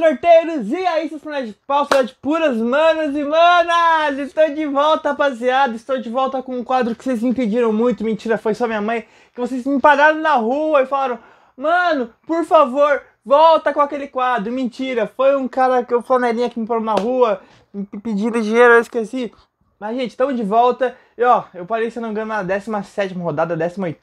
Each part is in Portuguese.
norteiros! E aí, seus planetas de pau, de puras, manos e manas! Estou de volta, rapaziada! Estou de volta com um quadro que vocês me pediram muito, mentira, foi só minha mãe, que vocês me pararam na rua e falaram, mano, por favor, volta com aquele quadro! Mentira, foi um cara que eu flanelinha que me parou na rua, me pedindo dinheiro, eu esqueci. Mas, gente, estamos de volta. E ó, eu parei, se não engano, na 17 rodada, 18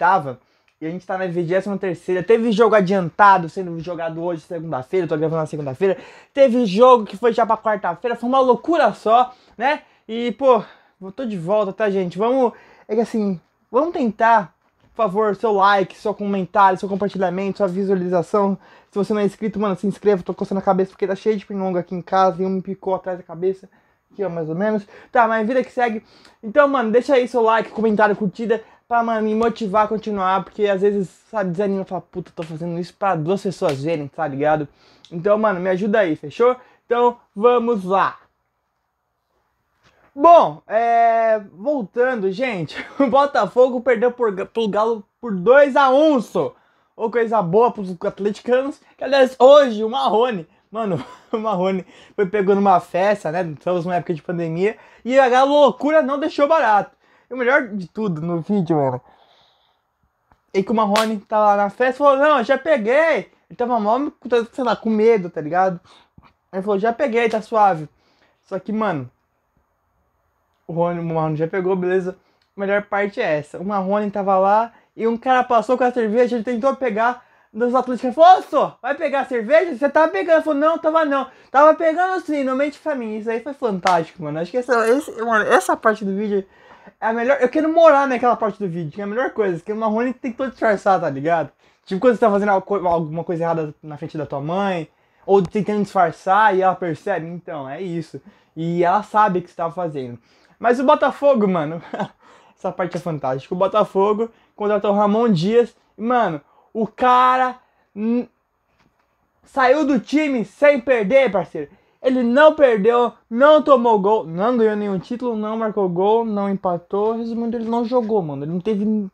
e a gente tá na 23ª. Teve jogo adiantado sendo jogado hoje, segunda-feira. tô gravando na segunda-feira. Teve jogo que foi já pra quarta-feira. Foi uma loucura só, né? E, pô, eu tô de volta, tá, gente? Vamos... É que assim, vamos tentar por favor, seu like, seu comentário, seu compartilhamento, sua visualização. Se você não é inscrito, mano, se inscreva. Tô coçando a cabeça porque tá cheio de pinonga aqui em casa e um me picou atrás da cabeça. Aqui, ó, mais ou menos. Tá, mas vida que segue. Então, mano, deixa aí seu like, comentário, curtida pra mano, me motivar a continuar, porque às vezes, sabe, desanima e fala, puta, tô fazendo isso pra duas pessoas verem, tá ligado? Então, mano, me ajuda aí, fechou? Então, vamos lá. Bom, é... voltando, gente, o Botafogo perdeu por, pro Galo por 2 a 1 só. Ou coisa boa pros atleticanos, que aliás, hoje o Marrone, mano, o Marrone foi pegando uma festa, né, estamos numa época de pandemia, e a loucura não deixou barato. E é o melhor de tudo no vídeo, mano, e que o Marrone tá lá na festa e falou, não, já peguei. Ele tava mal, sei lá, com medo, tá ligado? Ele falou, já peguei, tá suave. Só que, mano, o Rony, o Marrone já pegou, beleza. A melhor parte é essa. O Marrone tava lá e um cara passou com a cerveja, ele tentou pegar dos atletas falou, vai pegar a cerveja? Você tava tá pegando. Falou, não, tava não. Tava pegando sim, não mente pra mim. Isso aí foi fantástico, mano. Acho que essa, esse, mano, essa parte do vídeo é a melhor. Eu quero morar naquela parte do vídeo, que é a melhor coisa. Que o Marrone tentou disfarçar, tá ligado? Tipo quando você tá fazendo alguma coisa errada na frente da tua mãe, ou tentando disfarçar e ela percebe. Então, é isso. E ela sabe o que você tá fazendo. Mas o Botafogo, mano. essa parte é fantástica. O Botafogo contratou o Ramon Dias. Mano, o cara saiu do time sem perder, parceiro. Ele não perdeu, não tomou gol, não ganhou nenhum título, não marcou gol, não empatou. Resumindo, ele não jogou, mano. Ele não teve.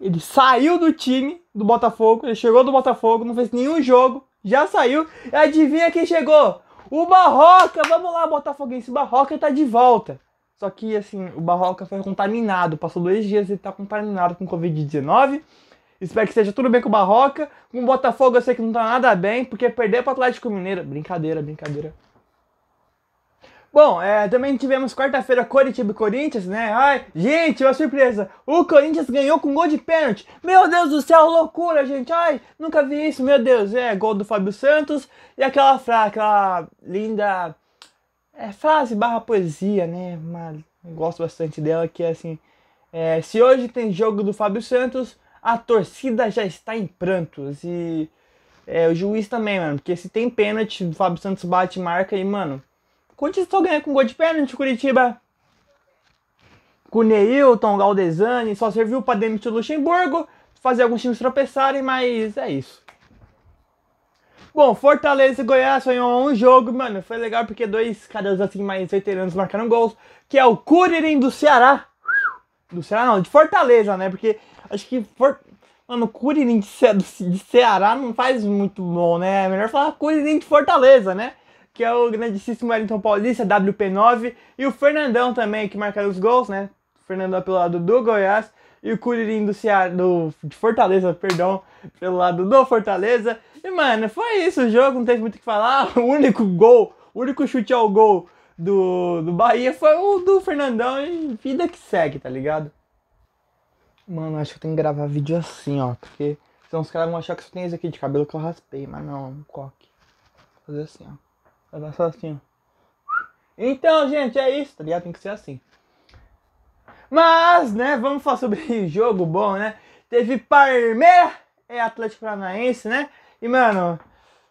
Ele saiu do time do Botafogo, ele chegou do Botafogo, não fez nenhum jogo, já saiu. E adivinha quem chegou? O Barroca! Vamos lá, Botafoguense, o Barroca tá de volta. Só que, assim, o Barroca foi contaminado, passou dois dias e tá contaminado com Covid-19. Espero que esteja tudo bem com o Barroca. Com o Botafogo eu sei que não tá nada bem, porque perder pro Atlético Mineiro. Brincadeira, brincadeira. Bom, é, também tivemos quarta-feira Coritiba e Corinthians, né? Ai, gente, uma surpresa! O Corinthians ganhou com gol de pênalti. Meu Deus do céu, loucura, gente! Ai, nunca vi isso, meu Deus! É, gol do Fábio Santos e aquela frase, aquela linda é, frase barra poesia, né? Mas gosto bastante dela, que é assim: é, se hoje tem jogo do Fábio Santos, a torcida já está em prantos. E é, o juiz também, mano. Porque se tem pênalti, o Fábio Santos bate, marca e, mano. Corinthians só ganha com gol de pênalti, Curitiba. Com o Neilton, Galdesani, só serviu para demitir o Luxemburgo, fazer alguns times tropeçarem, mas é isso. Bom, Fortaleza e Goiás foi um jogo, mano. Foi legal porque dois caras assim mais veteranos marcaram gols. Que é o Curirim do Ceará. Do Ceará não, de Fortaleza, né? Porque Acho que for... Mano, Curirim de, Ce... de Ceará não faz muito bom, né? É melhor falar Curirim de Fortaleza, né? Que é o grandíssimo Wellington Paulista, WP9. E o Fernandão também, que marcaram os gols, né? O Fernandão pelo lado do Goiás. E o Curirim do Ceará, do de Fortaleza, perdão, pelo lado do Fortaleza. E, mano, foi isso o jogo, não teve muito o que falar. O único gol, o único chute ao gol do, do Bahia foi o do Fernandão e vida que segue, tá ligado? Mano, acho que tem que gravar vídeo assim, ó. Porque senão os caras vão achar que só tem esse aqui de cabelo que eu raspei. Mas não, um coque. Vou fazer assim, ó. Gravar só assim, ó. Então, gente, é isso, tá ligado? Tem que ser assim. Mas, né, vamos falar sobre jogo bom, né? Teve Parmeira e Atlético Paranaense, né? E, mano,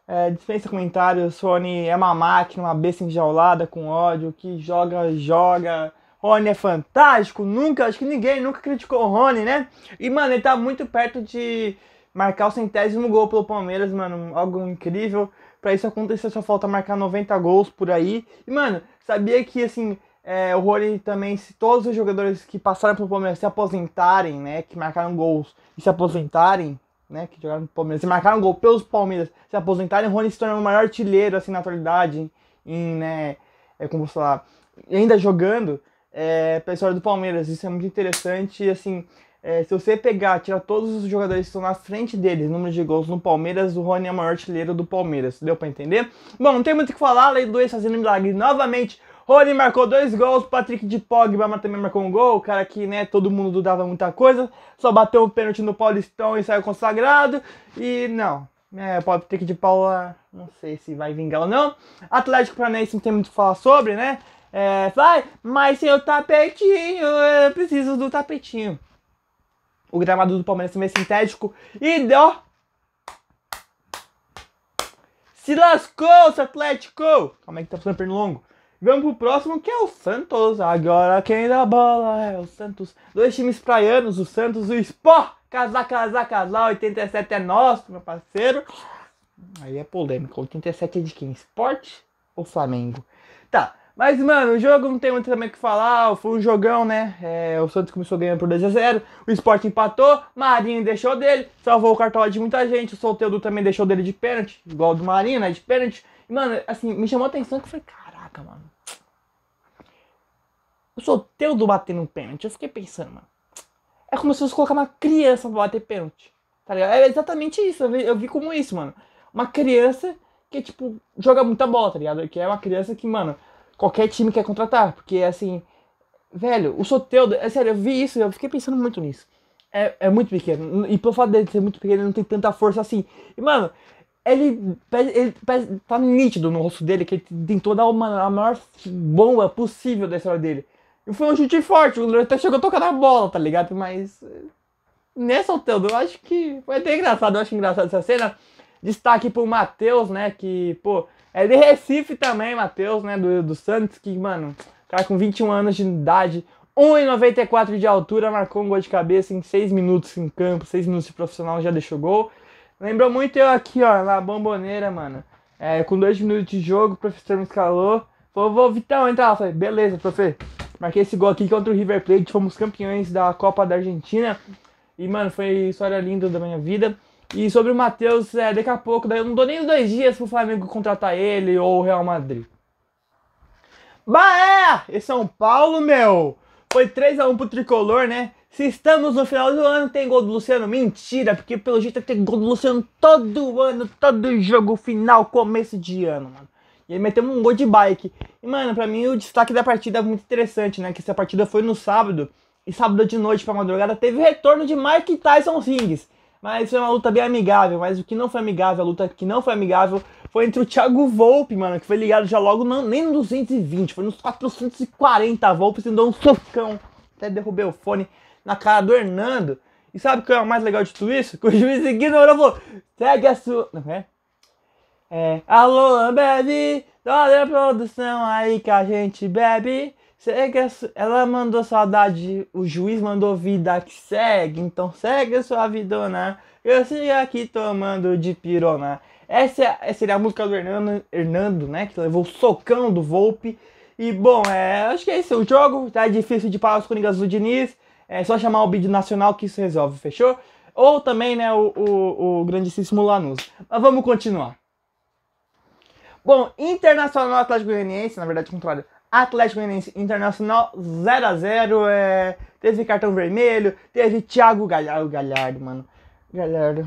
é, dispensa comentários. Sony é uma máquina, uma besta enjaulada com ódio que joga, joga. Rony é fantástico, nunca, acho que ninguém nunca criticou o Rony, né? E, mano, ele tá muito perto de marcar o centésimo gol pelo Palmeiras, mano, algo incrível. Pra isso acontecer, só falta marcar 90 gols por aí. E, mano, sabia que, assim, é, o Rony também, se todos os jogadores que passaram pelo Palmeiras se aposentarem, né, que marcaram gols e se aposentarem, né, que jogaram no Palmeiras, se marcaram gol pelos Palmeiras, se aposentarem, o Rony se torna o maior artilheiro, assim, na atualidade, em, né, é como falar, ainda jogando, é, para história do Palmeiras. Isso é muito interessante. E, assim, é, se você pegar, tirar todos os jogadores que estão na frente deles, número de gols no Palmeiras, o Rony é o maior artilheiro do Palmeiras. Deu para entender? Bom, não tem muito o que falar. Lei do ex fazendo milagre novamente. Rony marcou dois gols, Patrick de Pogba também marcou um gol, o cara que, né, todo mundo dava muita coisa, só bateu o pênalti no Paulistão e saiu consagrado, e não, é, Patrick de Paula, não sei se vai vingar ou não. Atlético Paranaense não tem muito o que falar sobre, né? É, vai, mas sem o tapetinho, eu preciso do tapetinho. O gramado do Palmeiras também é sintético. E ó. Se lascou, seu Atlético! Como é que tá perno longo? Vamos pro próximo que é o Santos. Agora quem dá bola é o Santos. Dois times praianos, o Santos e o Sport. Casar, casar, casar. 87 é nosso, meu parceiro. Aí é polêmico. 87 é de quem? Sport ou Flamengo? Tá. Mas, mano, o jogo não tem muito também o que falar. Foi um jogão, né? É, o Santos começou ganhando por 2x0. O Sport empatou. Marinho deixou dele. Salvou o cartola de muita gente. O Solteudo também deixou dele de pênalti. Igual do Marinho, né? De pênalti. E, mano, assim, me chamou a atenção que eu falei, caraca, mano. O Solteudo batendo um pênalti. Eu fiquei pensando, mano. É como se fosse colocar uma criança pra bater pênalti. Tá ligado? É exatamente isso. Eu vi, eu vi como isso, mano. Uma criança que, tipo, joga muita bola, tá ligado? Que é uma criança que, mano qualquer time quer contratar, porque assim, velho, o Soteldo, é sério, eu vi isso, eu fiquei pensando muito nisso. É, é muito pequeno, e pelo fato dele ser muito pequeno, ele não tem tanta força assim. E mano, ele, ele, ele tá nítido no rosto dele que ele tentou dar uma, a maior bomba possível da história dele. E foi um chute forte, o goleiro até chegou a tocar na bola, tá ligado? Mas. Nessa é soteldo eu acho que foi até engraçado, eu acho engraçado essa cena. Destaque pro Matheus, né? Que, pô, é de Recife também, Matheus, né? Do, do Santos, que, mano, cara com 21 anos de idade, 1,94 de altura, marcou um gol de cabeça em 6 minutos em campo, 6 minutos de profissional, já deixou gol. Lembrou muito eu aqui, ó, na bomboneira, mano. É, com 2 minutos de jogo, o professor me escalou. Falou, vou, Vitão, entrar. Eu falei, beleza, professor. Marquei esse gol aqui contra o River Plate, fomos campeões da Copa da Argentina. E, mano, foi história linda da minha vida. E sobre o Matheus, é, daqui a pouco, daí eu não dou nem dois dias pro Flamengo contratar ele ou o Real Madrid. Bahé E São Paulo, meu! Foi 3x1 pro Tricolor, né? Se estamos no final do ano, tem gol do Luciano? Mentira, porque pelo jeito tem gol do Luciano todo ano, todo jogo, final, começo de ano, mano. E aí metemos um gol de bike. E, mano, pra mim o destaque da partida é muito interessante, né? Que essa partida foi no sábado. E sábado de noite pra madrugada teve retorno de Mike Tyson Rings. Mas foi é uma luta bem amigável. Mas o que não foi amigável, a luta que não foi amigável, foi entre o Thiago Volpe, mano, que foi ligado já logo nem no 220, foi nos 440. Volpes Volpe se deu um socão. Até derrubei o fone na cara do Hernando. E sabe o que é o mais legal de tudo isso? Que o juiz ignorou e falou: segue a sua. Não é? É. Alô, bebe! olha a produção aí que a gente bebe. Segue é Ela mandou saudade, o juiz mandou vida que segue, então segue a sua vidona. Eu sei aqui tomando de pirona. É, essa seria a música do Hernando, Hernando, né? Que levou o socão do Volpe. E bom, é, acho que é isso. O jogo tá difícil de parar os Coringas do Diniz. É só chamar o vídeo nacional que isso resolve, fechou? Ou também, né, o, o, o grandíssimo Lanús. Mas vamos continuar. Bom, Internacional Atlético Goianiense, na verdade, contrário. Atlético Internacional 0 a 0 é, teve cartão vermelho, teve Thiago Galhardo, Galhardo, mano. Galhardo.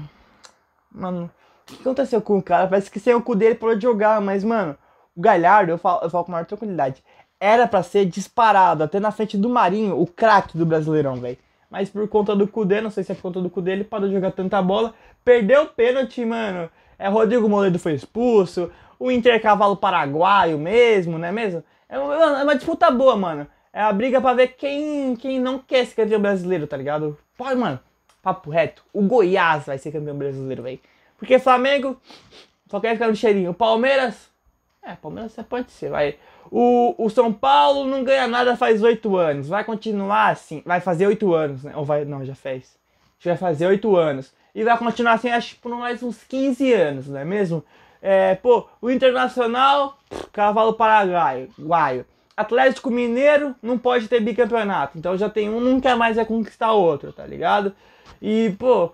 Mano, o que aconteceu com o cara? Parece que sem o cu dele parou de jogar, mas, mano, o Galhardo, eu falo, eu falo com maior tranquilidade, era para ser disparado até na frente do Marinho, o craque do Brasileirão, velho. Mas por conta do cu dele, não sei se é por conta do cu dele, parou de jogar tanta bola, perdeu o pênalti, mano. É, Rodrigo Moledo foi expulso, o Intercavalo Paraguaio mesmo, não é mesmo? É, é uma disputa boa, mano. É a briga pra ver quem, quem não quer ser campeão brasileiro, tá ligado? Pode, mano. Papo reto. O Goiás vai ser campeão brasileiro, velho. Porque Flamengo só quer ficar no cheirinho. O Palmeiras. É, Palmeiras você pode ser, vai. O, o São Paulo não ganha nada faz oito anos. Vai continuar assim. Vai fazer oito anos, né? Ou vai. Não, já fez. Já vai fazer oito anos. E vai continuar assim, acho, por mais uns 15 anos, não é mesmo? É, pô, o Internacional, cavalo paraguaio. Guaio. Atlético Mineiro não pode ter bicampeonato. Então já tem um, nunca mais vai é conquistar outro, tá ligado? E, pô,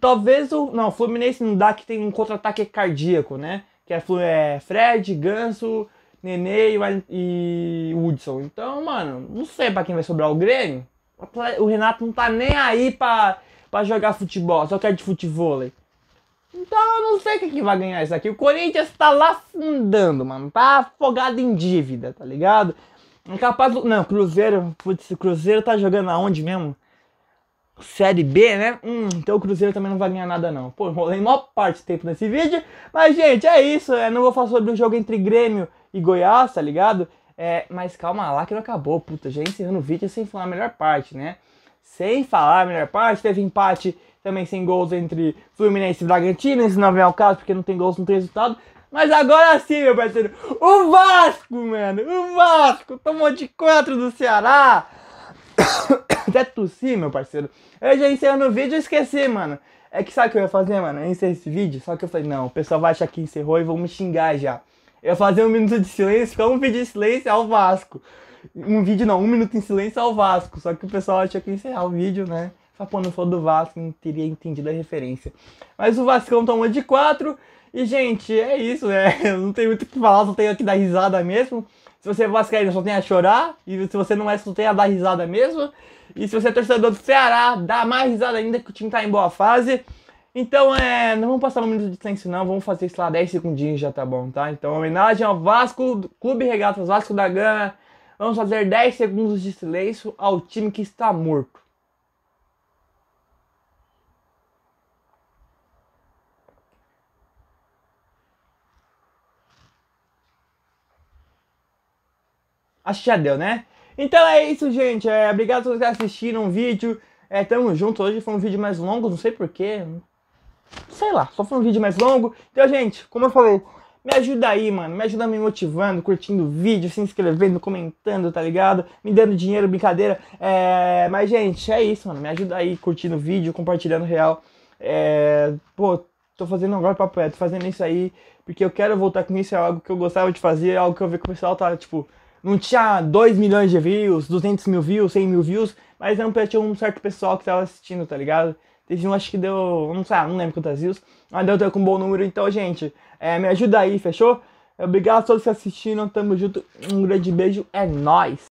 talvez o. Não, Fluminense não dá que tem um contra-ataque cardíaco, né? Que é, é Fred, Ganso, Nenê e, e Então, mano, não sei pra quem vai sobrar o Grêmio. O Renato não tá nem aí pra, pra jogar futebol, só quer de futebol. Então eu não sei quem que vai ganhar isso aqui. O Corinthians tá lá afundando, mano. Tá afogado em dívida, tá ligado? Incapaz do. Não, Cruzeiro. Putz, Cruzeiro tá jogando aonde mesmo? Série B, né? Hum, então o Cruzeiro também não vai ganhar nada, não. Pô, enrolei maior parte do tempo nesse vídeo. Mas, gente, é isso. Eu é, não vou falar sobre o jogo entre Grêmio e Goiás, tá ligado? É, mas calma lá que não acabou, puta. Já encerrando o vídeo sem falar a melhor parte, né? Sem falar, a melhor parte, teve empate também sem gols entre Fluminense e Bragantino, esse não vem é ao caso, porque não tem gols, não tem resultado. Mas agora sim, meu parceiro, o Vasco, mano, o Vasco tomou de quatro do Ceará. Até tossi, meu parceiro. Eu já encerrando o vídeo, esqueci, mano. É que sabe o que eu ia fazer, mano? Eu esse vídeo, só que eu falei, não, o pessoal vai achar que encerrou e vão me xingar já. Eu ia fazer um minuto de silêncio, como pedir silêncio ao é Vasco um vídeo não, um minuto em silêncio ao é Vasco. Só que o pessoal tinha que encerrar é o vídeo, né? Só pô, não for do Vasco, não teria entendido a referência. Mas o Vascão tomou de quatro E, gente, é isso, né? não tem muito o que falar, só tenho que dar risada mesmo. Se você é vascaíno, só tem a chorar. E se você não é, só tem a dar risada mesmo. E se você é torcedor do Ceará, dá mais risada ainda que o time tá em boa fase. Então, é, não vamos passar um minuto de silêncio não, vamos fazer, isso lá, 10 segundinhos já tá bom, tá? Então, homenagem ao Vasco, Clube Regatas Vasco da Gama, Vamos fazer 10 segundos de silêncio ao time que está morto. Acho que já deu, né? Então é isso, gente. É, obrigado a todos que assistiram o vídeo. É, tamo junto. Hoje foi um vídeo mais longo, não sei porquê. Sei lá, só foi um vídeo mais longo. Então, gente, como eu falei, me ajuda aí, mano. Me ajuda me motivando, curtindo o vídeo, se inscrevendo, comentando, tá ligado? Me dando dinheiro, brincadeira. É... Mas, gente, é isso, mano. Me ajuda aí curtindo o vídeo, compartilhando real. É... Pô, tô fazendo agora papo tô fazendo isso aí, porque eu quero voltar com isso, é algo que eu gostava de fazer, é algo que eu vi que o pessoal tá, tipo, não tinha 2 milhões de views, 200 mil views, 100 mil views, mas não tinha um certo pessoal que tava assistindo, tá ligado? Teve um, acho que deu, não sei, ah, não lembro quantas views, mas deu com um bom número. Então, gente, é, me ajuda aí, fechou? Obrigado a todos que assistiram, tamo junto, um grande beijo, é nóis!